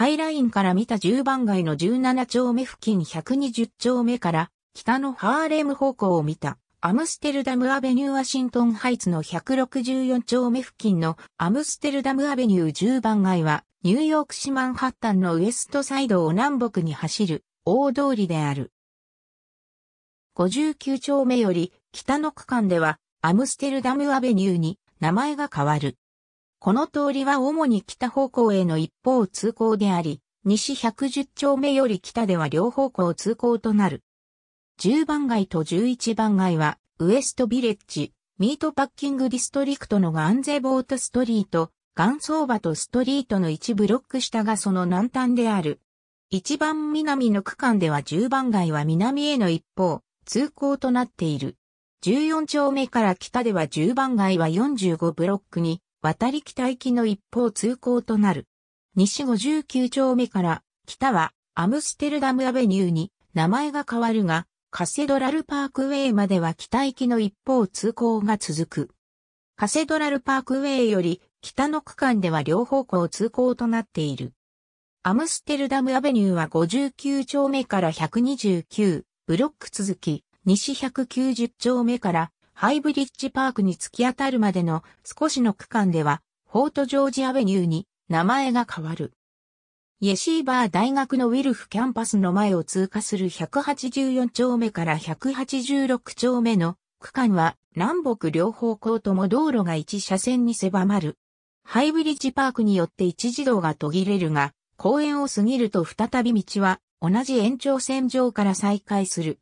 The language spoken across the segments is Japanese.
ハイラインから見た10番街の17丁目付近120丁目から北のハーレム方向を見たアムステルダムアベニューワシントンハイツの164丁目付近のアムステルダムアベニュー10番街はニューヨーク市マンハッタンのウエストサイドを南北に走る大通りである。59丁目より北の区間ではアムステルダムアベニューに名前が変わる。この通りは主に北方向への一方通行であり、西110丁目より北では両方向通行となる。10番街と11番街は、ウエストビレッジ、ミートパッキングディストリクトのガンゼボートストリート、ガンソーバとストリートの1ブロック下がその南端である。一番南の区間では10番街は南への一方、通行となっている。14丁目から北では10番街は45ブロックに、渡り北行きの一方通行となる。西59丁目から、北はアムステルダムアベニューに名前が変わるが、カセドラルパークウェイまでは北行きの一方通行が続く。カセドラルパークウェイより北の区間では両方向通行となっている。アムステルダムアベニューは59丁目から129ブロック続き、西190丁目からハイブリッジパークに突き当たるまでの少しの区間では、フォートジョージアベニューに名前が変わる。イェシーバー大学のウィルフキャンパスの前を通過する184丁目から186丁目の区間は南北両方向とも道路が一車線に狭まる。ハイブリッジパークによって一時道が途切れるが、公園を過ぎると再び道は同じ延長線上から再開する。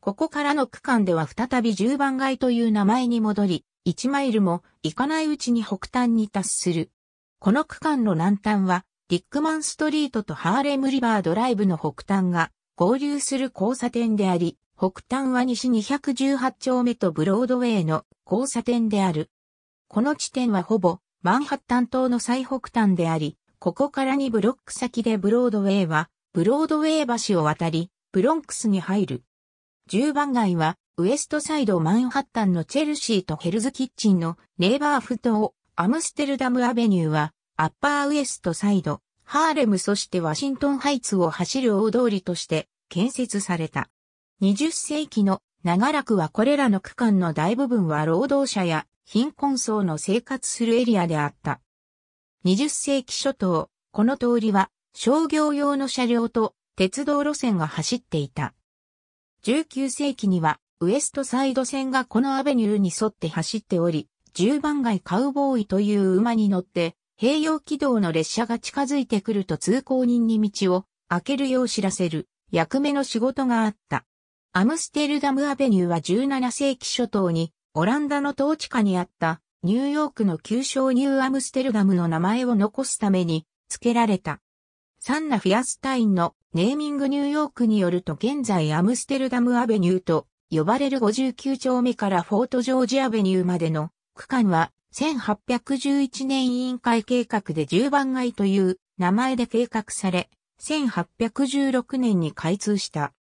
ここからの区間では再び10番街という名前に戻り、1マイルも行かないうちに北端に達する。この区間の南端は、リックマンストリートとハーレムリバードライブの北端が合流する交差点であり、北端は西218丁目とブロードウェイの交差点である。この地点はほぼマンハッタン島の最北端であり、ここから2ブロック先でブロードウェイは、ブロードウェイ橋を渡り、ブロンクスに入る。10番街は、ウエストサイドマンハッタンのチェルシーとヘルズキッチンのネイバーフ島、アムステルダムアベニューは、アッパーウエストサイド、ハーレムそしてワシントンハイツを走る大通りとして建設された。20世紀の長らくはこれらの区間の大部分は労働者や貧困層の生活するエリアであった。20世紀初頭、この通りは商業用の車両と鉄道路線が走っていた。19世紀にはウエストサイド線がこのアベニューに沿って走っており、10番街カウボーイという馬に乗って併用軌道の列車が近づいてくると通行人に道を開けるよう知らせる役目の仕事があった。アムステルダムアベニューは17世紀初頭にオランダの統治下にあったニューヨークの旧称ニューアムステルダムの名前を残すために付けられた。サンナ・フィアスタインのネーミングニューヨークによると現在アムステルダムアベニューと呼ばれる59丁目からフォートジョージアベニューまでの区間は1811年委員会計画で10番街という名前で計画され、1816年に開通した。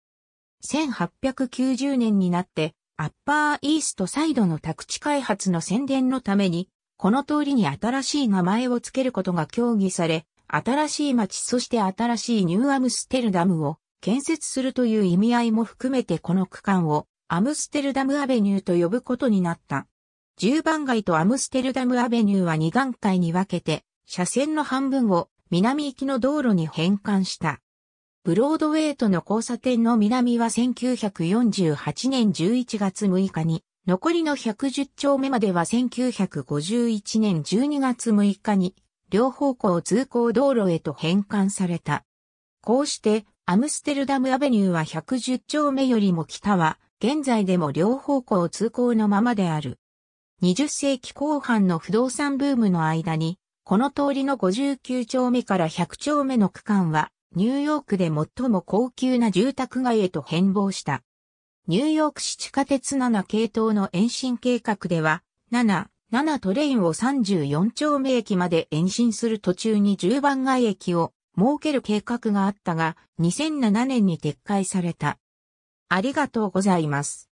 1890年になってアッパーイーストサイドの宅地開発の宣伝のために、この通りに新しい名前を付けることが協議され、新しい街そして新しいニューアムステルダムを建設するという意味合いも含めてこの区間をアムステルダムアベニューと呼ぶことになった。10番街とアムステルダムアベニューは2段階に分けて、車線の半分を南行きの道路に変換した。ブロードウェイとの交差点の南は1948年11月6日に、残りの110丁目までは1951年12月6日に両方向通行道路へと変換された。こうして、アムステルダムアベニューは110丁目よりも北は、現在でも両方向通行のままである。20世紀後半の不動産ブームの間に、この通りの59丁目から100丁目の区間は、ニューヨークで最も高級な住宅街へと変貌した。ニューヨーク市地下鉄7系統の延伸計画では、7、7トレインを34丁目駅まで延伸する途中に10番街駅を設ける計画があったが、2007年に撤回された。ありがとうございます。